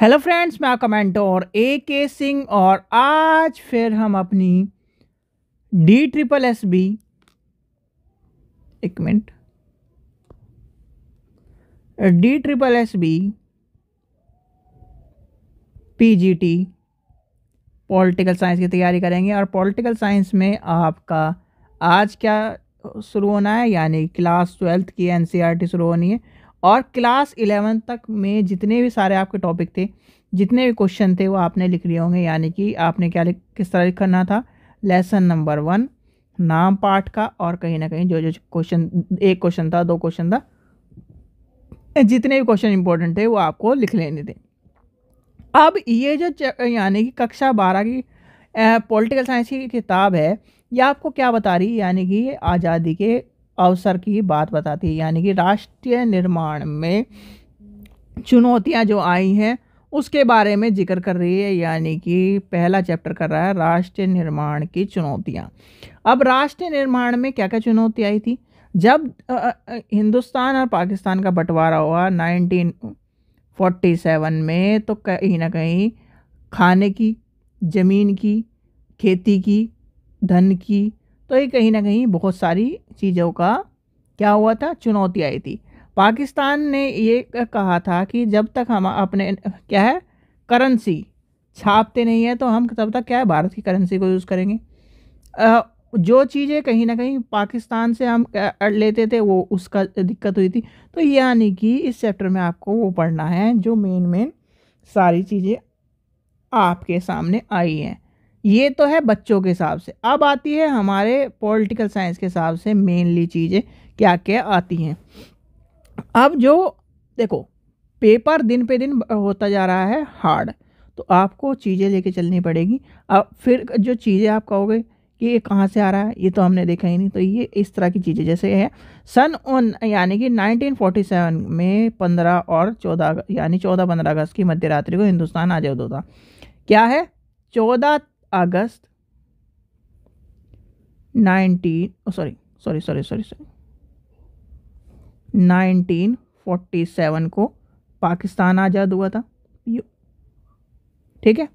hello friends मैं और ए के सिंह और आज फिर हम अपनी डी ट्रिपल एस बी एक minute D triple S B P G T political science की तैयारी करेंगे और पॉलिटिकल साइंस में आपका आज क्या शुरू होना है यानी क्लास ट्वेल्थ की एन सी आर टी शुरू होनी है और क्लास इलेवन तक में जितने भी सारे आपके टॉपिक थे जितने भी क्वेश्चन थे वो आपने लिख लिए होंगे यानी कि आपने क्या लिख किस तरह लिखना था लेसन नंबर वन नाम पाठ का और कहीं ना कहीं जो जो क्वेश्चन एक क्वेश्चन था दो क्वेश्चन था जितने भी क्वेश्चन इंपॉर्टेंट थे वो आपको लिख लेने थे अब ये जो यानी कि कक्षा बारह की पॉलिटिकल साइंस की किताब है ये आपको क्या बता रही है यानी कि आज़ादी के अवसर की बात बताती है यानी कि राष्ट्रीय निर्माण में चुनौतियां जो आई हैं उसके बारे में जिक्र कर रही है यानी कि पहला चैप्टर कर रहा है राष्ट्रीय निर्माण की चुनौतियाँ अब राष्ट्रीय निर्माण में क्या क्या चुनौती आई थी जब हिंदुस्तान और पाकिस्तान का बंटवारा हुआ 1947 में तो कहीं ना कहीं खाने की ज़मीन की खेती की धन की तो ये कहीं ना कहीं बहुत सारी चीज़ों का क्या हुआ था चुनौती आई थी पाकिस्तान ने ये कहा था कि जब तक हम अपने क्या है करेंसी छापते नहीं है तो हम तब तक क्या है भारत की करेंसी को यूज़ करेंगे जो चीज़ें कहीं ना कहीं पाकिस्तान से हम लेते थे वो उसका दिक्कत हुई थी तो यानी कि इस चैप्टर में आपको वो पढ़ना है जो मेन मेन सारी चीज़ें आपके सामने आई हैं ये तो है बच्चों के हिसाब से अब आती है हमारे पॉलिटिकल साइंस के हिसाब से मेनली चीज़ें क्या क्या आती हैं अब जो देखो पेपर दिन पे दिन होता जा रहा है हार्ड तो आपको चीज़ें लेके चलनी पड़ेगी अब फिर जो चीज़ें आप कहोगे कि ये कहाँ से आ रहा है ये तो हमने देखा ही नहीं तो ये इस तरह की चीज़ें जैसे है सन उन यानी कि 1947 में 15 और 14 यानी 14 पंद्रह अगस्त की मध्य रात्रि को हिंदुस्तान आजाद होता क्या है चौदह अगस्त nineteen sorry sorry sorry sorry sorry nineteen forty seven को पाकिस्तान आज़ाद हुआ था ठीक है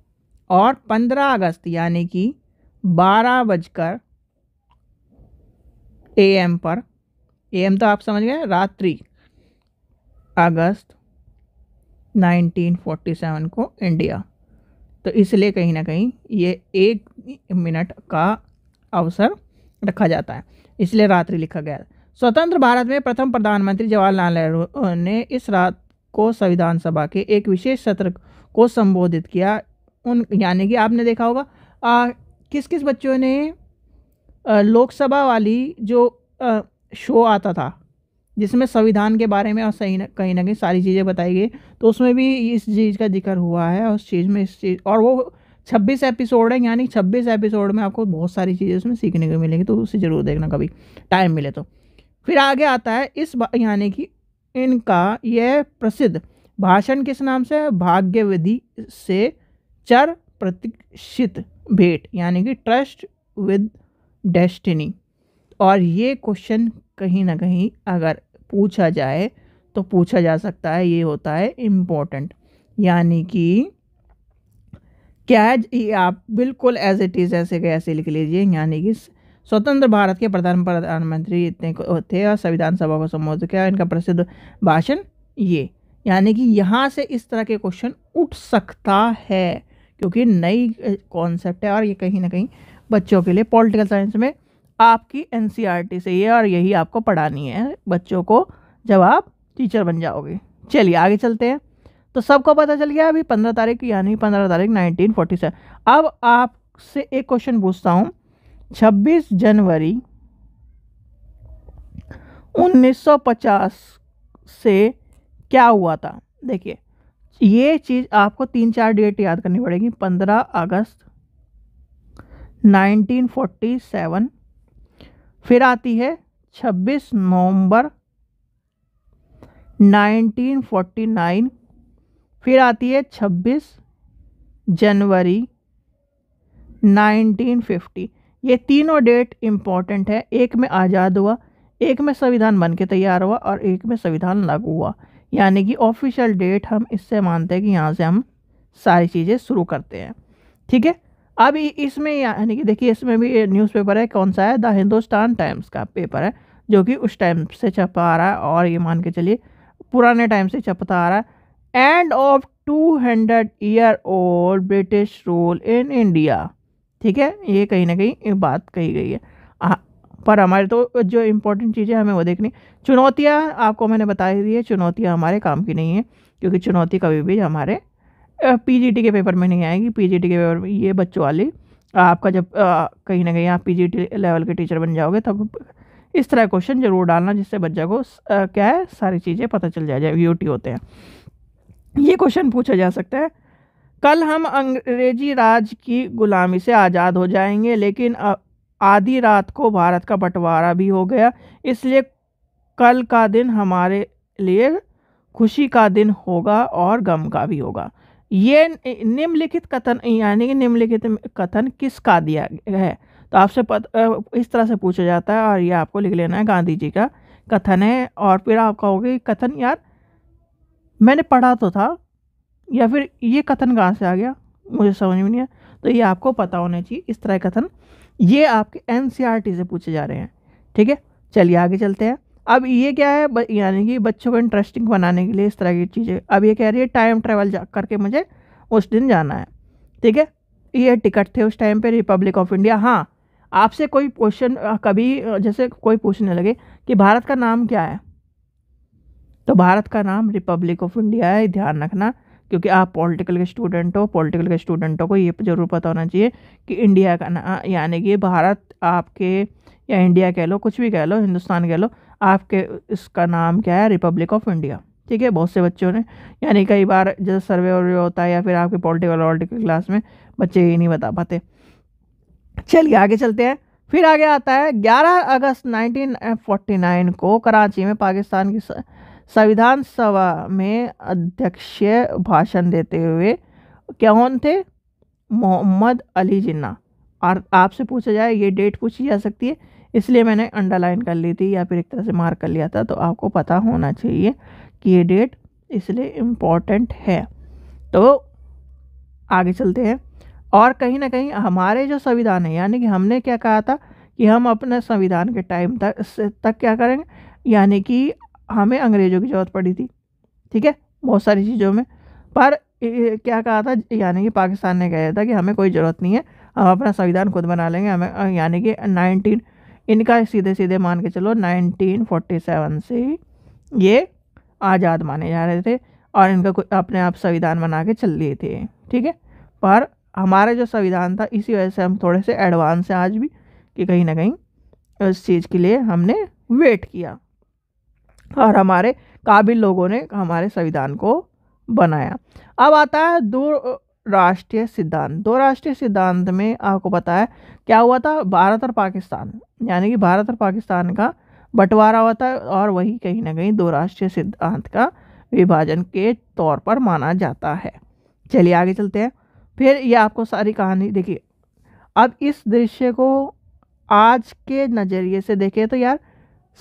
और पंद्रह अगस्त यानी कि बारह बजकर ए एम पर ए एम तो आप समझ गए रात्रि अगस्त 1947 को इंडिया तो इसलिए कहीं ना कहीं ये एक मिनट का अवसर रखा जाता है इसलिए रात्रि लिखा गया स्वतंत्र भारत में प्रथम प्रधानमंत्री जवाहरलाल नेहरू ने इस रात को संविधान सभा के एक विशेष सत्र को संबोधित किया उन यानी कि आपने देखा होगा आ, किस किस बच्चों ने लोकसभा वाली जो आ, शो आता था जिसमें संविधान के बारे में और सही न कहीं ना कहीं सारी चीज़ें बताई गई तो उसमें भी इस चीज़ का जिक्र हुआ है उस चीज़ में इस चीज़ और वो छब्बीस एपिसोड है यानी छब्बीस एपिसोड में आपको बहुत सारी चीज़ें उसमें सीखने को मिलेंगी तो उसे ज़रूर देखना कभी टाइम मिले तो फिर आगे आता है इस यानी कि इनका यह प्रसिद्ध भाषण किस नाम से भाग्य विधि से चर प्रतीक्षित भेंट यानी कि ट्रस्ट विद डेस्टिनी और ये क्वेश्चन कहीं ना कहीं अगर पूछा जाए तो पूछा जा सकता है ये होता है इम्पोर्टेंट यानी कि क्या ये आप बिल्कुल एज इट इज़ ऐसे कैसे ऐसे लिख लीजिए यानी कि स्वतंत्र भारत के प्रधान प्रधानमंत्री इतने थे और संविधान सभा को संबोधित किया इनका प्रसिद्ध भाषण ये यानी कि यहाँ से इस तरह के क्वेश्चन उठ सकता है क्योंकि नई कॉन्सेप्ट है और ये कहीं ना कहीं बच्चों के लिए पॉलिटिकल साइंस में आपकी एन e से ये और यही आपको पढ़ानी है बच्चों को जब आप टीचर बन जाओगे चलिए आगे चलते हैं तो सबको पता चल गया अभी पंद्रह तारीख यानी पंद्रह तारीख नाइनटीन फोर्टी सेवन अब आपसे एक क्वेश्चन पूछता हूँ छब्बीस जनवरी उन्नीस सौ पचास से क्या हुआ था देखिए ये चीज़ आपको तीन चार डेट याद करनी पड़ेगी पंद्रह अगस्त नाइनटीन फोर्टी सेवन फिर आती है 26 नवंबर 1949 फिर आती है 26 जनवरी 1950 ये तीनों डेट इम्पॉर्टेंट है एक में आज़ाद हुआ एक में संविधान बन के तैयार हुआ और एक में संविधान लागू हुआ यानी कि ऑफिशियल डेट हम इससे मानते हैं कि यहाँ से हम सारी चीज़ें शुरू करते हैं ठीक है अब इसमें यानी कि देखिए इसमें भी न्यूज़पेपर है कौन सा है द हिंदुस्तान टाइम्स का पेपर है जो कि उस टाइम से छपा आ रहा है और ये मान के चलिए पुराने टाइम से छपता आ रहा है end of two hundred year old British rule in India ठीक है ये कहीं ना कहीं बात कही गई है आ, पर हमारे तो जो इम्पोर्टेंट चीज़ें हमें वो देखनी चुनौतियाँ आपको मैंने बता दी है चुनौतियाँ हमारे काम की नहीं है क्योंकि चुनौती कभी भी हमारे पीजीटी के पेपर में नहीं आएगी पीजीटी के पेपर में ये बच्चों वाली आपका जब आ, कहीं ना कहीं आप पीजीटी लेवल के टीचर बन जाओगे तब इस तरह क्वेश्चन जरूर डालना जिससे बच्चा को आ, क्या है सारी चीज़ें पता चल जाए जब टी होते हैं ये क्वेश्चन पूछा जा सकता है कल हम अंग्रेजी राज की गुलामी से आज़ाद हो जाएंगे लेकिन आधी रात को भारत का बंटवारा भी हो गया इसलिए कल का दिन हमारे लिए खुशी का दिन होगा और गम का भी होगा ये निम्नलिखित कथन यानी कि निम्नलिखित कथन किसका दिया गया है तो आपसे पत, इस तरह से पूछा जाता है और ये आपको लिख लेना है गांधी जी का कथन है और फिर आप कहोगे कथन यार मैंने पढ़ा तो था या फिर ये कथन कहाँ से आ गया मुझे समझ में नहीं आया तो ये आपको पता होना चाहिए इस तरह कथन ये आपके एन e से पूछे जा रहे हैं ठीक है चलिए आगे चलते हैं अब ये क्या है यानी कि बच्चों को इंटरेस्टिंग बनाने के लिए इस तरह की चीज़ें अब ये कह रही है टाइम ट्रेवल जा करके मुझे उस दिन जाना है ठीक है ये टिकट थे उस टाइम पे रिपब्लिक ऑफ इंडिया हाँ आपसे कोई क्वेश्चन कभी जैसे कोई पूछने लगे कि भारत का नाम क्या है तो भारत का नाम रिपब्लिक ऑफ इंडिया है ध्यान रखना क्योंकि आप पॉलिटिकल के स्टूडेंट हो पॉलिटिकल के स्टूडेंटों को ये ज़रूर पता होना चाहिए कि इंडिया का यानी कि भारत आपके या इंडिया कह लो कुछ भी कह लो हिंदुस्तान कह लो आपके इसका नाम क्या है रिपब्लिक ऑफ इंडिया ठीक है बहुत से बच्चों ने यानी कई बार जैसे सर्वे वर्वे होता है या फिर आपके पॉलिटिकल वॉलिटिकल क्लास में बच्चे ये नहीं बता पाते चलिए आगे चलते हैं फिर आगे आता है 11 अगस्त 1949 को कराची में पाकिस्तान की संविधान सभा में अध्यक्षीय भाषण देते हुए कौन थे मोहम्मद अली जिन्ना और आपसे पूछा जाए ये डेट पूछी जा सकती है इसलिए मैंने अंडरलाइन कर ली थी या फिर एक तरह से मार्क कर लिया था तो आपको पता होना चाहिए कि ये डेट इसलिए इम्पॉर्टेंट है तो आगे चलते हैं और कहीं ना कहीं हमारे जो संविधान है यानी कि हमने क्या कहा था कि हम अपने संविधान के टाइम तक तक क्या करेंगे यानी कि हमें अंग्रेज़ों की ज़रूरत पड़ी थी ठीक है बहुत सारी चीज़ों में पर क्या कहा था यानी कि पाकिस्तान ने कहा था कि हमें कोई ज़रूरत नहीं है हम अपना संविधान खुद बना लेंगे हमें यानी कि नाइनटीन इनका सीधे सीधे मान के चलो 1947 से ये आज़ाद माने जा रहे थे और इनका कोई अपने आप संविधान बना के चल लिए थे ठीक है पर हमारा जो संविधान था इसी वजह से हम थोड़े से एडवांस हैं आज भी कि कहीं ना कहीं उस चीज़ के लिए हमने वेट किया और हमारे काबिल लोगों ने हमारे संविधान को बनाया अब आता है दूर राष्ट्रीय सिद्धांत दो राष्ट्रीय सिद्धांत में आपको पता है क्या हुआ था भारत और पाकिस्तान यानी कि भारत और पाकिस्तान का बंटवारा हुआ था और वही कहीं ना कहीं दो राष्ट्रीय सिद्धांत का विभाजन के तौर पर माना जाता है चलिए आगे चलते हैं फिर ये आपको सारी कहानी देखिए अब इस दृश्य को आज के नज़रिए से देखें तो यार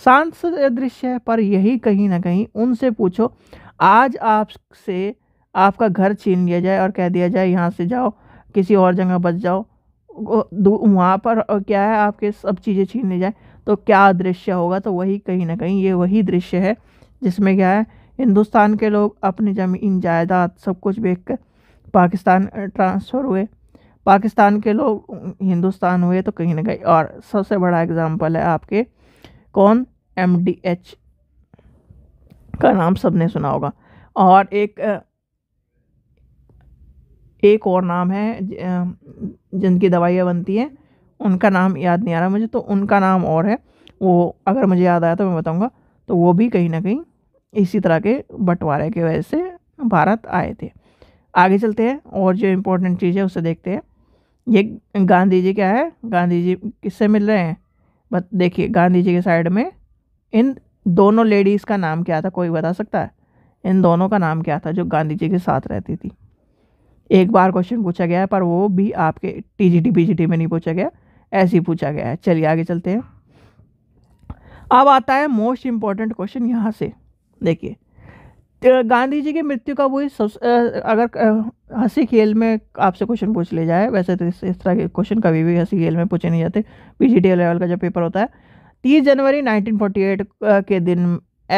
शांत दृश्य है पर यही कहीं ना कहीं उनसे पूछो आज आपसे आपका घर छीन लिया जाए और कह दिया जाए यहाँ से जाओ किसी और जगह बच जाओ वहाँ पर क्या है आपके सब चीज़ें छीन ली जाए तो क्या दृश्य होगा तो वही कहीं ना कहीं ये वही दृश्य है जिसमें क्या है हिंदुस्तान के लोग अपनी ज़मीन जायदाद सब कुछ बेच कर पाकिस्तान ट्रांसफ़र हुए पाकिस्तान के लोग हिंदुस्तान हुए तो कहीं ना कहीं और सबसे बड़ा एग्ज़ाम्पल है आपके कौन एम डी एच का नाम सबने सुना होगा और एक एक और नाम है जिनकी दवाइयाँ बनती हैं उनका नाम याद नहीं आ रहा मुझे तो उनका नाम और है वो अगर मुझे याद आया तो मैं बताऊँगा तो वो भी कहीं ना कहीं इसी तरह के बंटवारे की वजह से भारत आए थे आगे चलते हैं और जो इम्पोर्टेंट चीज़ है उसे देखते हैं ये गांधी जी क्या है गांधी जी किससे मिल रहे हैं बट देखिए गांधी जी के साइड में इन दोनों लेडीज़ का नाम क्या था कोई बता सकता है इन दोनों का नाम क्या था जो गांधी जी के साथ रहती थी एक बार क्वेश्चन पूछा गया है पर वो भी आपके टीजीटी टी में नहीं पूछा गया ऐसे ही पूछा गया है चलिए आगे चलते हैं अब आता है मोस्ट इम्पॉर्टेंट क्वेश्चन यहाँ से देखिए गांधी जी की मृत्यु का वही अगर हंसी खेल में आपसे क्वेश्चन पूछ ले जाए वैसे तो इस, तरह के क्वेश्चन कभी भी हंसी खेल में पूछे नहीं जाते पी लेवल का जब पेपर होता है तीस जनवरी 1948 के दिन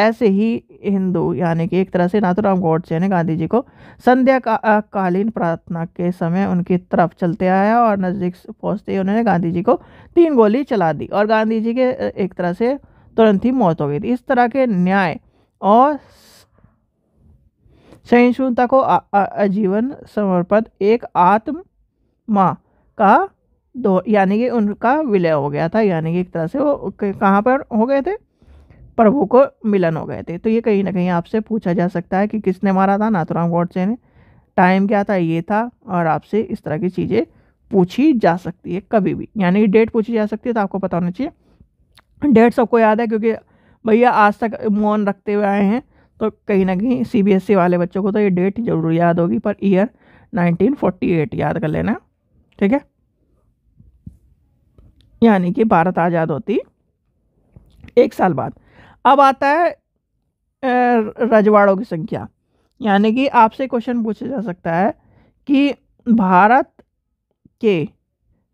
ऐसे ही हिंदू यानी कि एक तरह से नाथुराम गौडसे ने गांधी जी को संध्या का, कालीन प्रार्थना के समय उनकी तरफ चलते आया और नज़दीक पहुंचते ही उन्होंने गांधी जी को तीन गोली चला दी और गांधी जी के एक तरह से तुरंत ही मौत हो गई थी इस तरह के न्याय और सहिष्णुता को आजीवन समर्पित एक आत्मा का दो यानी कि उनका विलय हो गया था यानी कि एक तरह से वो कहाँ पर हो गए थे प्रभु को मिलन हो गए थे तो ये कहीं ना कहीं आपसे पूछा जा सकता है कि किसने मारा था नाथुराम गौडसे ने टाइम क्या था ये था और आपसे इस तरह की चीज़ें पूछी जा सकती है कभी भी यानी डेट पूछी जा सकती है तो आपको पता होना चाहिए डेट सबको याद है क्योंकि भैया आज तक मौन रखते हुए आए हैं तो कहीं ना कहीं सीबीएसई e वाले बच्चों को तो ये डेट जरूर याद होगी पर ईयर 1948 याद कर लेना ठीक है यानी कि भारत आज़ाद होती एक साल बाद अब आता है रजवाड़ों की संख्या यानी कि आपसे क्वेश्चन पूछा जा सकता है कि भारत के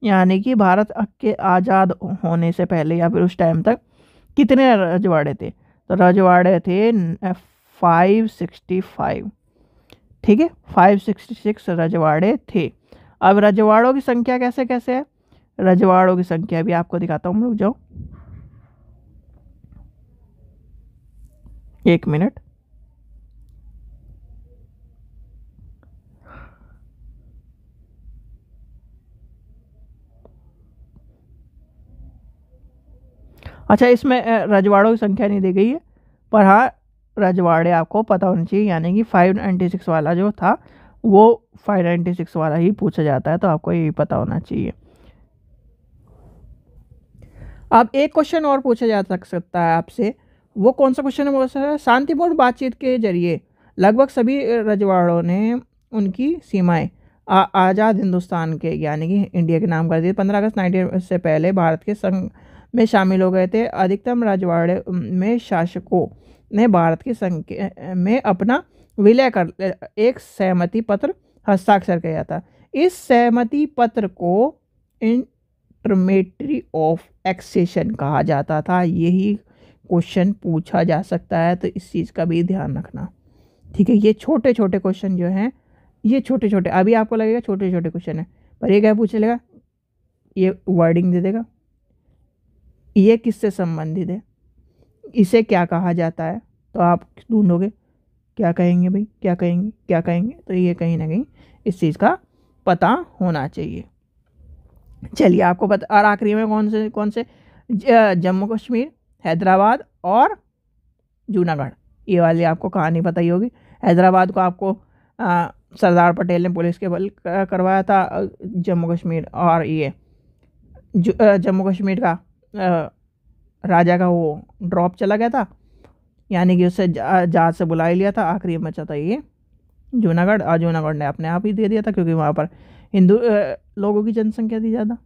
यानी कि भारत के आज़ाद होने से पहले या फिर उस टाइम तक कितने रजवाड़े थे तो रजवाड़े थे फाइव सिक्सटी फाइव ठीक है फाइव सिक्सटी सिक्स रजवाड़े थे अब रजवाड़ों की संख्या कैसे कैसे है रजवाड़ों की संख्या भी आपको दिखाता हूँ हम लोग जाओ एक मिनट अच्छा इसमें रजवाड़ों की संख्या नहीं दी गई है पर हाँ रजवाड़े आपको पता होना चाहिए यानी कि फाइव नाइन्टी सिक्स वाला जो था वो फाइव नाइन्टी सिक्स वाला ही पूछा जाता है तो आपको ये पता होना चाहिए अब एक क्वेश्चन और पूछा जा सकता है आपसे वो कौन सा क्वेश्चन नंबर सर है शांतिपूर्ण बातचीत के जरिए लगभग सभी रजवाड़ों ने उनकी सीमाएं आज़ाद हिंदुस्तान के यानी कि इंडिया के नाम कर दिए पंद्रह अगस्त नाइनटीन से पहले भारत के संघ में शामिल हो गए थे अधिकतम राजवाड़े में शासकों ने भारत के संघ में अपना विलय कर एक सहमति पत्र हस्ताक्षर किया था इस सहमति पत्र को इंटरमेटरी ऑफ एक्सेशन कहा जाता था यही क्वेश्चन पूछा जा सकता है तो इस चीज़ का भी ध्यान रखना ठीक है ये छोटे छोटे क्वेश्चन जो हैं ये छोटे छोटे अभी आपको लगेगा छोटे छोटे क्वेश्चन है पर ये क्या पूछ लेगा ये वर्डिंग दे देगा ये किससे संबंधित है इसे क्या कहा जाता है तो आप ढूंढोगे क्या कहेंगे भाई क्या कहेंगे क्या कहेंगे तो ये कहीं ना कहीं इस चीज़ का पता होना चाहिए चलिए आपको पता और आखिरी में कौन से कौन से जम्मू कश्मीर हैदराबाद और जूनागढ़ ये वाली आपको कहानी बताई होगी हैदराबाद को आपको सरदार पटेल ने पुलिस के बल करवाया था जम्मू कश्मीर और ये जम्मू कश्मीर का आ, राजा का वो ड्रॉप चला गया था यानी कि उससे जहाज से बुला लिया था आखिरी में बचा था ये जूनागढ़ और जूनागढ़ ने अपने आप ही दे दिया था क्योंकि वहाँ पर हिंदू लोगों की जनसंख्या थी ज़्यादा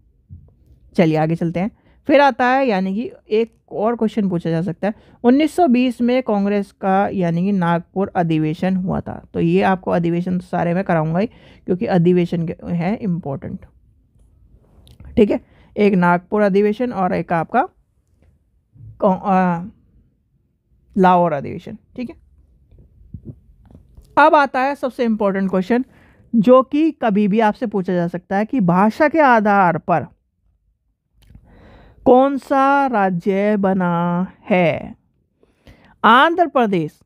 चलिए आगे चलते हैं फिर आता है यानी कि एक और क्वेश्चन पूछा जा सकता है 1920 में कांग्रेस का यानी कि नागपुर अधिवेशन हुआ था तो ये आपको अधिवेशन सारे में कराऊंगा ही क्योंकि अधिवेशन है इम्पोर्टेंट ठीक है एक नागपुर अधिवेशन और एक आपका लाहौर अधिवेशन ठीक है अब आता है सबसे इम्पोर्टेंट क्वेश्चन जो कि कभी भी आपसे पूछा जा सकता है कि भाषा के आधार पर कौन सा राज्य बना है आंध्र प्रदेश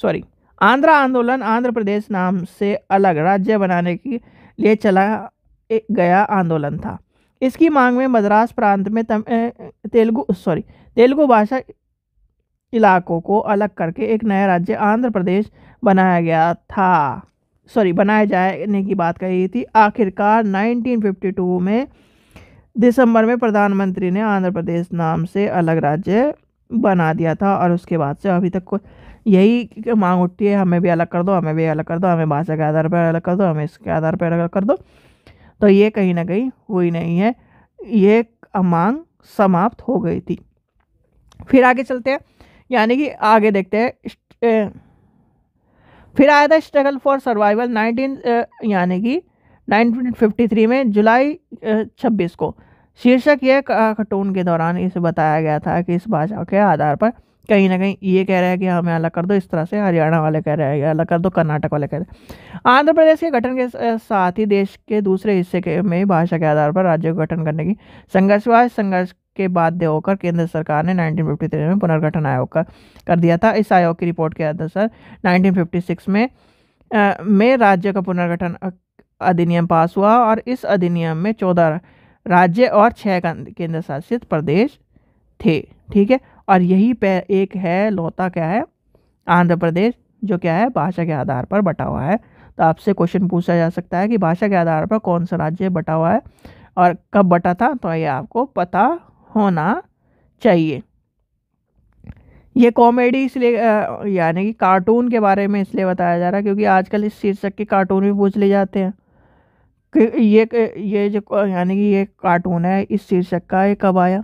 सॉरी आंध्र आंदोलन आंध्र प्रदेश नाम से अलग राज्य बनाने के लिए चला गया आंदोलन था इसकी मांग में मद्रास प्रांत में तेलुगु सॉरी तेलुगु भाषा इलाकों को अलग करके एक नया राज्य आंध्र प्रदेश बनाया गया था सॉरी बनाए जाने की बात कही थी आखिरकार 1952 में दिसंबर में प्रधानमंत्री ने आंध्र प्रदेश नाम से अलग राज्य बना दिया था और उसके बाद से अभी तक यही मांग उठती है हमें भी अलग कर दो हमें भी अलग कर दो हमें भाषा के आधार पर अलग कर दो हमें इसके आधार पर अलग कर दो तो ये कहीं ना कहीं हुई नहीं है ये मांग समाप्त हो गई थी फिर आगे चलते हैं यानी कि आगे देखते हैं फिर आया था स्ट्रगल फॉर सर्वाइवल नाइनटीन यानी कि 1953 में जुलाई 26 को शीर्षक यह खटून के दौरान इसे बताया गया था कि इस भाषा के आधार पर कहीं ना कहीं ये कह रहा है कि हमें हाँ, अलग कर दो इस तरह से हरियाणा वाले कह रहे हैं अलग कर दो कर्नाटक वाले कह रहे हैं आंध्र प्रदेश के गठन के साथ ही देश के दूसरे हिस्से के में भाषा के आधार पर राज्य का गठन करने की संघर्ष हुआ संघर्ष के बाध्य होकर केंद्र सरकार ने 1953 में पुनर्गठन आयोग का कर दिया था इस आयोग की रिपोर्ट के अनुसार नाइनटीन में में राज्य का पुनर्गठन अधिनियम पास हुआ और इस अधिनियम में चौदह राज्य और छः केंद्र शासित प्रदेश थे ठीक है और यही पे एक है लौता क्या है आंध्र प्रदेश जो क्या है भाषा के आधार पर बटा हुआ है तो आपसे क्वेश्चन पूछा जा सकता है कि भाषा के आधार पर कौन सा राज्य बटा हुआ है और कब बटा था तो ये आपको पता होना चाहिए ये कॉमेडी इसलिए यानी कि कार्टून के बारे में इसलिए बताया जा रहा है क्योंकि आजकल इस शीर्षक के कार्टून भी पूछ ले जाते हैं कि ये ये जो यानी कि ये कार्टून है इस शीर्षक का ये कब आया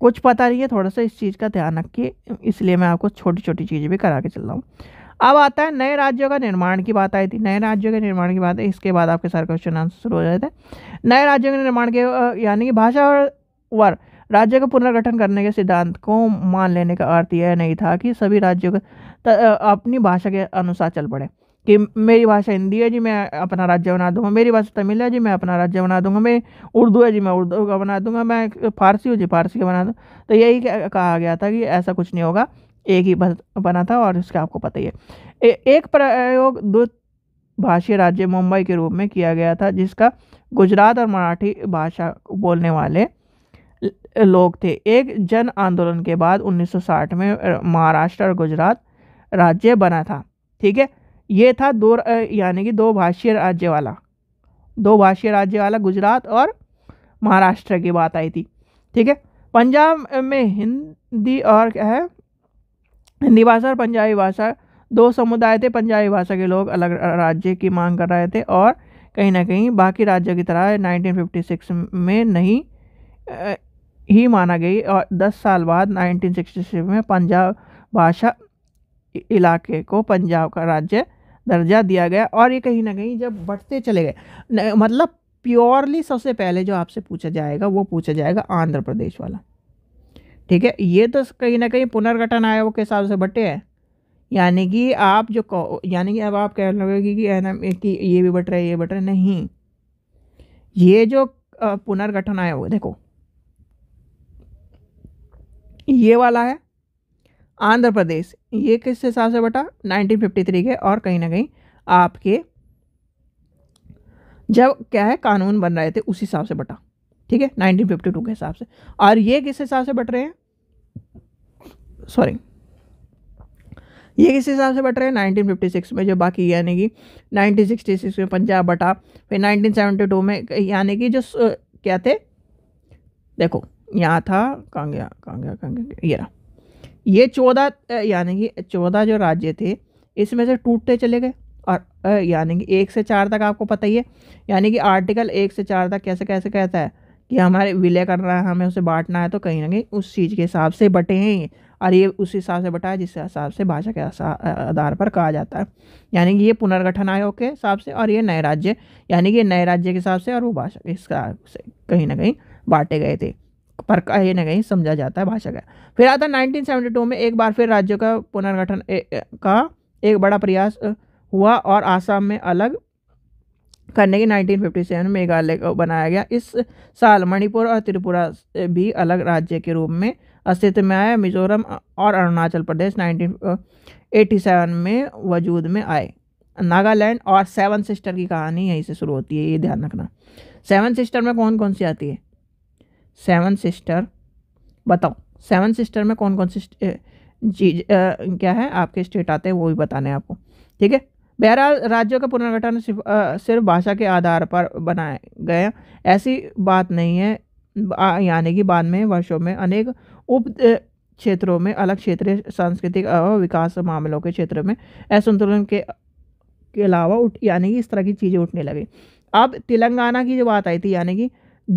कुछ पता नहीं है थोड़ा सा इस चीज़ का ध्यान रखिए इसलिए मैं आपको छोटी छोटी चीज़ें भी करा के चल रहा हूँ अब आता है नए राज्यों का निर्माण की बात आई थी नए राज्यों के निर्माण की बात है इसके बाद आपके सारे क्वेश्चन आंसर शुरू हो जाते हैं नए राज्यों के निर्माण के यानी कि भाषा और वर राज्य का पुनर्गठन करने के सिद्धांत को मान लेने का अर्थ यह नहीं था कि सभी राज्यों का अपनी भाषा के अनुसार चल पड़े कि मेरी भाषा हिंदी है जी मैं अपना राज्य बना दूंगा मेरी भाषा तमिल है जी मैं अपना राज्य बना दूंगा मैं उर्दू है जी मैं उर्दू का बना दूंगा मैं फारसी हूँ जी फारसी का बना दूँ तो यही कहा गया था कि ऐसा कुछ नहीं होगा एक ही बना था और इसका आपको पता ही है ए, एक प्रयोग दो भाषी राज्य मुंबई के रूप में किया गया था जिसका गुजरात और मराठी भाषा बोलने वाले लोग थे एक जन आंदोलन के बाद 1960 में महाराष्ट्र और गुजरात राज्य बना था ठीक है ये था दो यानी कि दो भाषीय राज्य वाला दो भाषीय राज्य वाला गुजरात और महाराष्ट्र की बात आई थी ठीक है पंजाब में हिंदी और क्या है हिंदी भाषा और पंजाबी भाषा दो समुदाय थे पंजाबी भाषा के लोग अलग राज्य की मांग कर रहे थे और कहीं ना कहीं बाकी राज्यों की तरह 1956 में नहीं ही माना गई और 10 साल बाद 1966 में पंजाब भाषा इलाके को पंजाब का राज्य दर्जा दिया गया और ये कहीं ना कहीं जब बढ़ते चले गए मतलब प्योरली सबसे पहले जो आपसे पूछा जाएगा वो पूछा जाएगा आंध्र प्रदेश वाला ठीक है ये तो कहीं ना कहीं पुनर्गठन आयोग के हिसाब से बटे हैं यानी कि आप जो यानी कि अब आप कह लगे कि एन एम कि ये भी बट रहा है ये बट रहा है नहीं ये जो पुनर्गठन आयोग देखो ये वाला है आंध्र प्रदेश ये किस हिसाब से बटा 1953 के और कहीं ना कहीं आपके जब क्या है कानून बन रहे थे उस हिसाब से बटा ठीक है 1952 के हिसाब से और ये किस हिसाब से बट रहे हैं सॉरी ये किस हिसाब से बट रहे हैं 1956 में जो बाकी यानी कि 1966 में पंजाब बटा फिर 1972 में यानी कि जो क्या थे देखो यहाँ था कहाँ गया कहाँ गया कहाँ गया ये रहा ये चौदह यानी कि चौदह जो राज्य थे इसमें से टूटते चले गए और यानी कि एक से चार तक आपको पता ही है यानी कि आर्टिकल एक से चार तक कैसे कैसे कहता है कि हमारे विलय करना है हमें उसे बांटना है तो कहीं ना कहीं उस चीज़ के हिसाब से बटे हैं और ये उस हिसाब से बटा है जिस हिसाब से भाषा के आधार पर कहा जाता है यानी कि ये पुनर्गठन आयोग के हिसाब से और ये नए राज्य यानी कि नए राज्य के हिसाब से और वो भाषा के हिसाब से कहीं ना कहीं बांटे गए थे पर कहीं ना कहीं समझा जाता है भाषा का फिर आता है नाइनटीन सेवेंटी टू में एक बार फिर राज्यों का पुनर्गठन का एक बड़ा प्रयास हुआ और आसाम में अलग करने की 1957 में मेघालय को बनाया गया इस साल मणिपुर और त्रिपुरा भी अलग राज्य के रूप में अस्तित्व में आया मिजोरम और अरुणाचल प्रदेश 1987 में वजूद में आए नागालैंड और सेवन सिस्टर की कहानी यहीं से शुरू होती है ये ध्यान रखना सेवन सिस्टर में कौन कौन सी आती है सेवन सिस्टर बताओ सेवन सिस्टर में कौन कौन सी चीज क्या है आपके स्टेट आते हैं वो भी बताने हैं आपको ठीक है बहरहाल राज्यों का पुनर्गठन सिर्फ सिर्फ भाषा के आधार पर बनाए गए ऐसी बात नहीं है यानी कि बाद में वर्षों में अनेक उप क्षेत्रों में अलग क्षेत्रीय सांस्कृतिक और विकास मामलों के क्षेत्र में असंतुलन के के अलावा उठ यानी कि इस तरह की चीज़ें उठने लगी अब तेलंगाना की जो बात आई थी यानी कि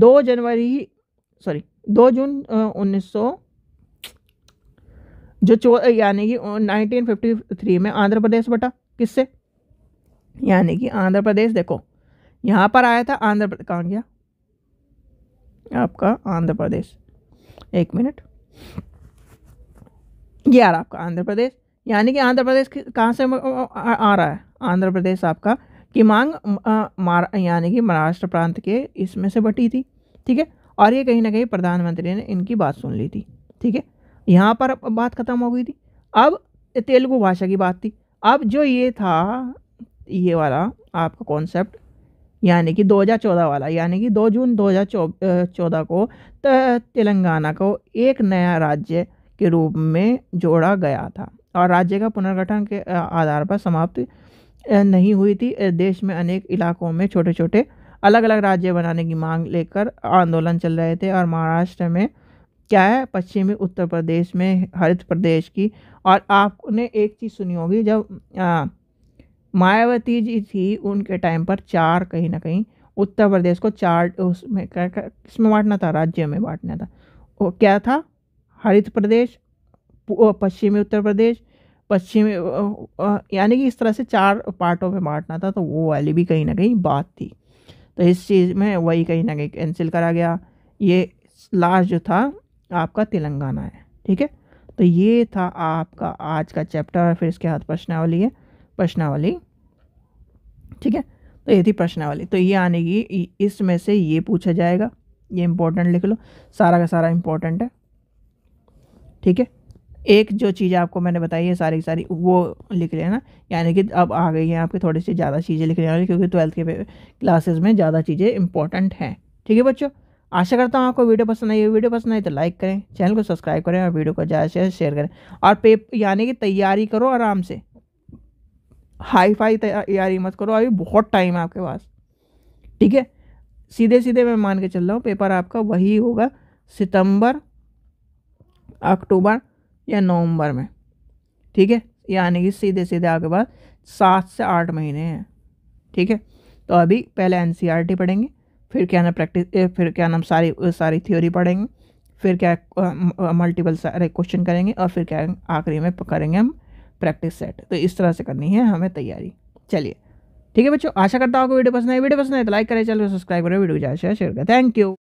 दो जनवरी सॉरी दो जून उन्नीस सौ जो चो यानी कि 1953 में आंध्र प्रदेश बटा किससे यानी कि आंध्र प्रदेश देखो यहाँ पर आया था आंध्र प्रदेश कहाँ गया आपका आंध्र प्रदेश एक मिनट ये आ रहा आपका आंध्र प्रदेश यानी कि आंध्र प्रदेश कहाँ से आ रहा है आंध्र प्रदेश आपका की मांग यानी कि महाराष्ट्र प्रांत के इसमें से बटी थी ठीक है और ये कहीं ना कहीं प्रधानमंत्री ने इनकी बात सुन ली थी ठीक है यहाँ पर बात ख़त्म हो गई थी अब तेलुगु भाषा की बात थी अब जो ये था ये वाला आपका कॉन्सेप्ट यानी कि 2014 वाला यानी कि 2 जून 2014 को तेलंगाना को एक नया राज्य के रूप में जोड़ा गया था और राज्य का पुनर्गठन के आधार पर समाप्त नहीं हुई थी देश में अनेक इलाकों में छोटे छोटे अलग अलग राज्य बनाने की मांग लेकर आंदोलन चल रहे थे और महाराष्ट्र में क्या है पश्चिमी उत्तर प्रदेश में हरित प्रदेश की और आपने एक चीज़ सुनी होगी जब मायावती जी थी उनके टाइम पर चार कहीं ना कहीं उत्तर प्रदेश को चार उसमें किसमें बांटना था राज्य में बांटना था वो क्या था हरित प्रदेश पश्चिमी उत्तर प्रदेश पश्चिमी यानी कि इस तरह से चार पार्टों में बांटना था तो वो वाली भी कहीं ना कहीं बात थी तो इस चीज़ में वही कहीं ना कहीं कैंसिल करा गया ये लास्ट जो था आपका तेलंगाना है ठीक है तो ये था आपका आज का चैप्टर फिर इसके बाद प्रश्नावली है प्रश्नावली ठीक है तो ये थी प्रश्नावली तो ये आने की इसमें से ये पूछा जाएगा ये इम्पोर्टेंट लिख लो सारा का सारा इम्पोर्टेंट है ठीक है एक जो चीज़ आपको मैंने बताई है सारी की सारी वो लिख लेना यानी कि अब आ गई हैं आपके थोड़ी सी ज़्यादा चीज़ें लिख लेना क्योंकि ट्वेल्थ के क्लासेस में ज़्यादा चीज़ें इंपॉर्टेंट हैं ठीक है बच्चों आशा करता हूँ आपको वीडियो पसंद आई वीडियो पसंद आई तो लाइक करें चैनल को सब्सक्राइब करें और वीडियो को ज़्यादा से शेयर करें और पे यानी कि तैयारी करो आराम से हाई फाई तैयारी मत करो अभी बहुत टाइम है आपके पास ठीक है सीधे सीधे मैं मान के चल रहा हूँ पेपर आपका वही होगा सितंबर अक्टूबर या नवंबर में ठीक है यानी कि सीधे सीधे आपके पास सात से आठ महीने हैं ठीक है तो अभी पहले एन e पढ़ेंगे फिर क्या नाम प्रैक्टिस फिर क्या नाम सारी सारी थ्योरी पढ़ेंगे फिर क्या मल्टीपल सारे क्वेश्चन करेंगे और फिर क्या आखिरी में करेंगे हम प्रैक्टिस सेट तो इस तरह से करनी है हमें तैयारी चलिए ठीक है बच्चों आशा करता हूँ आपको वीडियो पसंद है वीडियो पसंद आए तो लाइक करें चलो सब्सक्राइब करें वीडियो को ज़्यादा शेयर करें थैंक यू